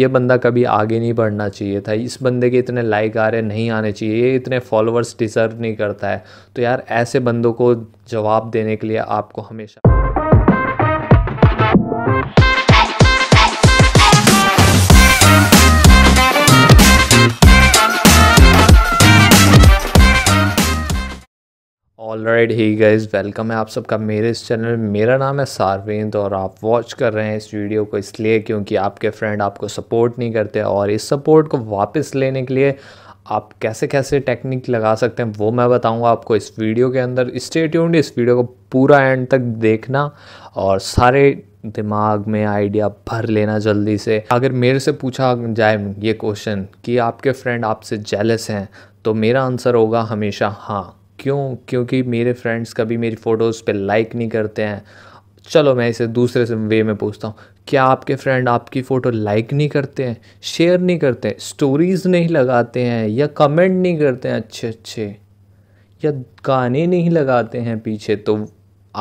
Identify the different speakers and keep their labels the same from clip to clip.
Speaker 1: ये बंदा कभी आगे नहीं बढ़ना चाहिए था इस बंदे के इतने लाइक आ रहे नहीं आने चाहिए ये इतने फॉलोअर्स डिज़र्व नहीं करता है तो यार ऐसे बंदों को जवाब देने के लिए आपको हमेशा राइट ही गाइज वेलकम है आप सबका मेरे इस चैनल मेरा नाम है सारविंद और आप वॉच कर रहे हैं इस वीडियो को इसलिए क्योंकि आपके फ्रेंड आपको सपोर्ट नहीं करते और इस सपोर्ट को वापस लेने के लिए आप कैसे कैसे टेक्निक लगा सकते हैं वो मैं बताऊंगा आपको इस वीडियो के अंदर स्टे ट्यून्ड इस वीडियो को पूरा एंड तक देखना और सारे दिमाग में आइडिया भर लेना जल्दी से अगर मेरे से पूछा जाए ये क्वेश्चन कि आपके फ्रेंड आपसे जेलस हैं तो मेरा आंसर होगा हमेशा हाँ क्यों क्योंकि मेरे फ्रेंड्स कभी मेरी फ़ोटोज़ पे लाइक नहीं करते हैं चलो मैं इसे दूसरे से वे में पूछता हूँ क्या आपके फ्रेंड आपकी फ़ोटो लाइक नहीं करते हैं शेयर नहीं करते स्टोरीज़ नहीं लगाते हैं या कमेंट नहीं करते हैं अच्छे अच्छे या गाने नहीं लगाते हैं पीछे तो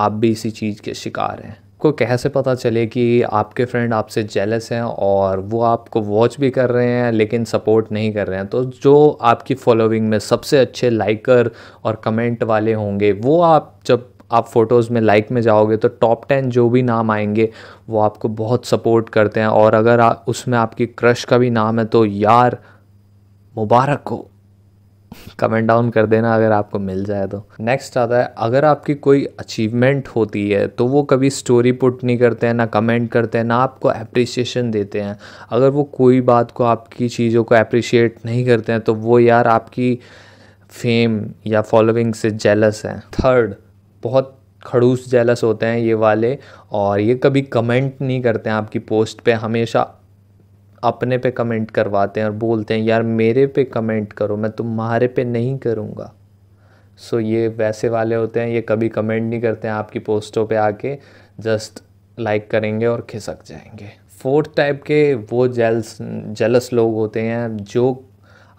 Speaker 1: आप भी इसी चीज़ के शिकार हैं आपको कैसे पता चले कि आपके फ्रेंड आपसे जेलस हैं और वो आपको वॉच भी कर रहे हैं लेकिन सपोर्ट नहीं कर रहे हैं तो जो आपकी फॉलोइंग में सबसे अच्छे लाइकर और कमेंट वाले होंगे वो आप जब आप फ़ोटोज़ में लाइक में जाओगे तो टॉप टेन जो भी नाम आएंगे वो आपको बहुत सपोर्ट करते हैं और अगर आ, उसमें आपकी क्रश का भी नाम है तो यार मुबारक हो कमेंट डाउन कर देना अगर आपको मिल जाए तो नेक्स्ट आता है अगर आपकी कोई अचीवमेंट होती है तो वो कभी स्टोरी पुट नहीं करते हैं ना कमेंट करते हैं ना आपको अप्रिसिएशन देते हैं अगर वो कोई बात को आपकी चीज़ों को अप्रिशिएट नहीं करते हैं तो वो यार आपकी फेम या फॉलोइंग से जेलस हैं थर्ड बहुत खड़ूस जेलस होते हैं ये वाले और ये कभी कमेंट नहीं करते हैं आपकी पोस्ट पे हमेशा अपने पे कमेंट करवाते हैं और बोलते हैं यार मेरे पे कमेंट करो मैं तुम्हारे पे नहीं करूँगा सो so, ये वैसे वाले होते हैं ये कभी कमेंट नहीं करते हैं आपकी पोस्टों पे आके जस्ट लाइक करेंगे और खिसक जाएंगे फोर्थ टाइप के वो जेल्स जेलस लोग होते हैं जो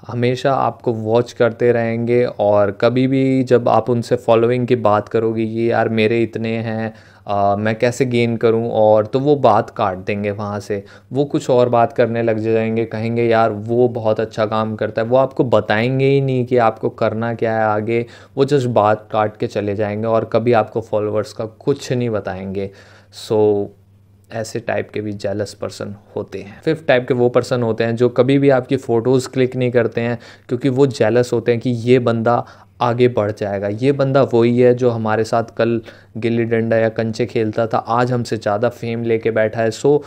Speaker 1: हमेशा आपको वॉच करते रहेंगे और कभी भी जब आप उनसे फॉलोइंग की बात करोगे ये यार मेरे इतने हैं आ, मैं कैसे गेन करूं और तो वो बात काट देंगे वहाँ से वो कुछ और बात करने लग जाएंगे कहेंगे यार वो बहुत अच्छा काम करता है वो आपको बताएंगे ही नहीं कि आपको करना क्या है आगे वो जस्ट बात काट के चले जाएंगे और कभी आपको फॉलोअर्स का कुछ नहीं बताएंगे सो so, ऐसे टाइप के भी जेलस पर्सन होते हैं फिफ्थ टाइप के वो पर्सन होते हैं जो कभी भी आपकी फ़ोटोज़ क्लिक नहीं करते हैं क्योंकि वो जेलस होते हैं कि ये बंदा आगे बढ़ जाएगा ये बंदा वही है जो हमारे साथ कल गिल्ली डंडा या कंचे खेलता था आज हमसे ज़्यादा फेम लेके बैठा है सो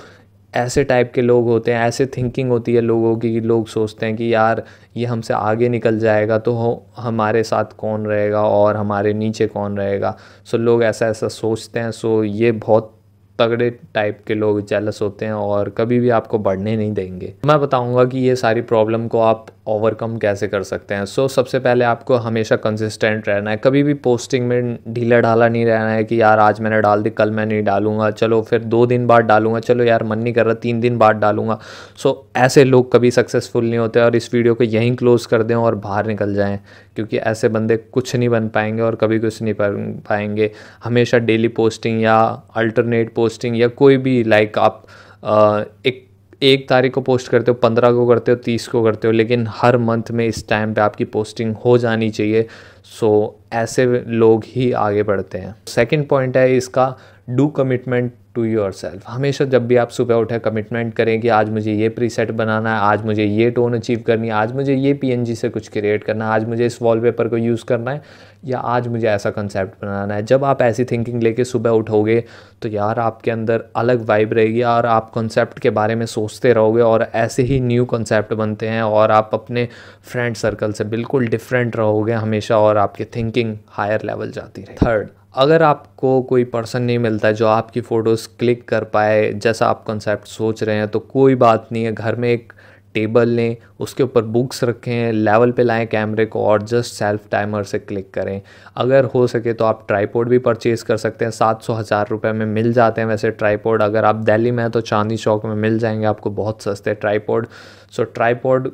Speaker 1: ऐसे टाइप के लोग होते हैं ऐसे थिंकिंग होती है लोगों की लोग सोचते हैं कि यार ये हमसे आगे निकल जाएगा तो हो हमारे साथ कौन रहेगा और हमारे नीचे कौन रहेगा सो लोग ऐसा ऐसा सोचते हैं सो ये बहुत तगड़े टाइप के लोग जेलस होते हैं और कभी भी आपको बढ़ने नहीं देंगे मैं बताऊंगा कि ये सारी प्रॉब्लम को आप ओवरकम कैसे कर सकते हैं सो so, सबसे पहले आपको हमेशा कंसिस्टेंट रहना है कभी भी पोस्टिंग में ढीला ढाला नहीं रहना है कि यार आज मैंने डाल दी कल मैं नहीं डालूंगा चलो फिर दो दिन बाद डालूंगा चलो यार मन नहीं कर रहा तीन दिन बाद डालूंगा सो so, ऐसे लोग कभी सक्सेसफुल नहीं होते और इस वीडियो को यहीं क्लोज़ कर दें और बाहर निकल जाएँ क्योंकि ऐसे बंदे कुछ नहीं बन पाएंगे और कभी कुछ नहीं बन पाएंगे हमेशा डेली पोस्टिंग या अल्टरनेट पोस्टिंग या कोई भी लाइक आप आ, एक एक तारीख को पोस्ट करते हो पंद्रह को करते हो तीस को करते हो लेकिन हर मंथ में इस टाइम पे आपकी पोस्टिंग हो जानी चाहिए सो so, ऐसे लोग ही आगे बढ़ते हैं सेकंड पॉइंट है इसका do commitment to yourself हमेशा जब भी आप सुबह उठे कमिटमेंट करें कि आज मुझे ये प्रीसेट बनाना है आज मुझे ये टोन अचीव करनी है आज मुझे ये जी से कुछ क्रिएट करना है आज मुझे इस वॉलपेपर को यूज़ करना है या आज मुझे ऐसा कंसेप्ट बनाना है जब आप ऐसी थिंकिंग लेके सुबह उठोगे तो यार आपके अंदर अलग वाइब रहेगी और आप कॉन्सेप्ट के बारे में सोचते रहोगे और ऐसे ही न्यू कॉन्सेप्ट बनते हैं और आप अपने फ्रेंड सर्कल से बिल्कुल डिफरेंट रहोगे हमेशा और आपकी थिंकिंग हायर लेवल जाती रहे थर्ड अगर आपको कोई पर्सन नहीं मिलता जो आपकी फ़ोटोज़ वीडियोस क्लिक कर पाए जैसा आप कॉन्सेप्ट सोच रहे हैं तो कोई बात नहीं है घर में एक टेबल लें उसके ऊपर बुक्स रखें लेवल पे लाएं कैमरे को और जस्ट सेल्फ टाइमर से क्लिक करें अगर हो सके तो आप ट्राईपोर्ड भी परचेज़ कर सकते हैं सात सौ हज़ार रुपये में मिल जाते हैं वैसे ट्राईपोर्ड अगर आप दिल्ली में हैं तो चांदी चौक में मिल जाएंगे आपको बहुत सस्ते ट्राईपोर्ड सो ट्राईपोर्ड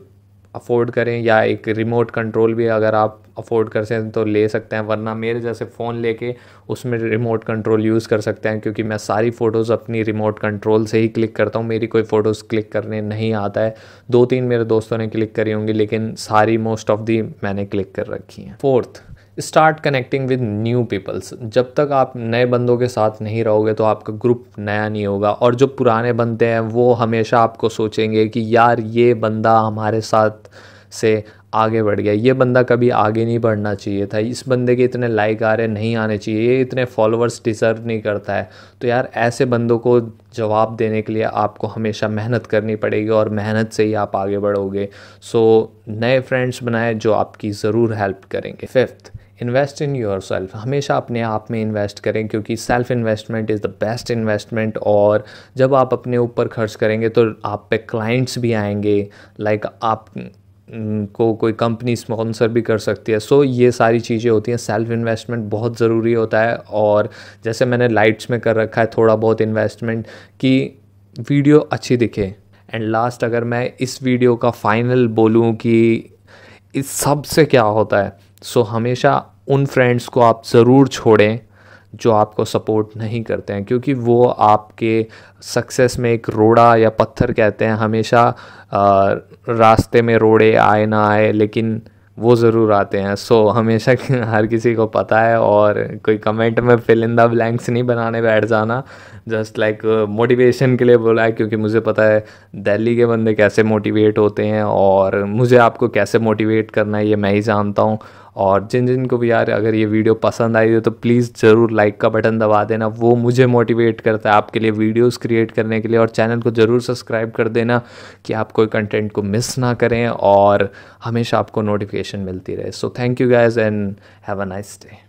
Speaker 1: अफोर्ड करें या एक रिमोट कंट्रोल भी अगर आप अफोर्ड कर सकें तो ले सकते हैं वरना मेरे जैसे फ़ोन लेके उसमें रिमोट कंट्रोल यूज़ कर सकते हैं क्योंकि मैं सारी फ़ोटोज़ अपनी रिमोट कंट्रोल से ही क्लिक करता हूँ मेरी कोई फ़ोटोज़ क्लिक करने नहीं आता है दो तीन मेरे दोस्तों ने क्लिक करी होंगी लेकिन सारी मोस्ट ऑफ़ दी मैंने क्लिक कर रखी हैं fourth start connecting with new peoples जब तक आप नए बंदों के साथ नहीं रहोगे तो आपका ग्रुप नया नहीं होगा और जो पुराने बंदे हैं वो हमेशा आपको सोचेंगे कि यार ये बंदा हमारे साथ से आगे बढ़ गया ये बंदा कभी आगे नहीं बढ़ना चाहिए था इस बंदे के इतने लाइक आ रहे नहीं आने चाहिए ये इतने फॉलोअर्स डिज़र्व नहीं करता है तो यार ऐसे बंदों को जवाब देने के लिए आपको हमेशा मेहनत करनी पड़ेगी और मेहनत से ही आप आगे बढ़ोगे सो so, नए फ्रेंड्स बनाए जो आपकी ज़रूर हेल्प करेंगे fifth invest in yourself हमेशा अपने आप में इन्वेस्ट करें क्योंकि self investment is the best investment और जब आप अपने ऊपर खर्च करेंगे तो आप पे क्लाइंट्स भी आएंगे लाइक like आप को कोई कंपनी स्पॉन्सर भी कर सकती है सो so, ये सारी चीज़ें होती हैं सेल्फ इन्वेस्टमेंट बहुत ज़रूरी होता है और जैसे मैंने लाइट्स में कर रखा है थोड़ा बहुत इन्वेस्टमेंट कि वीडियो अच्छी दिखे एंड लास्ट अगर मैं इस वीडियो का फाइनल बोलूँ कि इस सब से क्या होता है सो so, हमेशा उन फ्रेंड्स को आप ज़रूर छोड़ें जो आपको सपोर्ट नहीं करते हैं क्योंकि वो आपके सक्सेस में एक रोड़ा या पत्थर कहते हैं हमेशा रास्ते में रोड़े आए ना आए लेकिन वो ज़रूर आते हैं सो so, हमेशा हर किसी को पता है और कोई कमेंट में फिल इन द ब्लैंक्स नहीं बनाने बैठ जाना जस्ट लाइक मोटिवेशन के लिए बोला है क्योंकि मुझे पता है दिल्ली के बंदे कैसे मोटिवेट होते हैं और मुझे आपको कैसे मोटिवेट करना है ये मैं ही जानता हूँ और जिन जिन को भी यार अगर ये वीडियो पसंद आई हो तो प्लीज़ ज़रूर लाइक का बटन दबा देना वो मुझे मोटिवेट करता है आपके लिए वीडियोस क्रिएट करने के लिए और चैनल को ज़रूर सब्सक्राइब कर देना कि आप कोई कंटेंट को मिस ना करें और हमेशा आपको नोटिफिकेशन मिलती रहे so thank you guys and have a nice day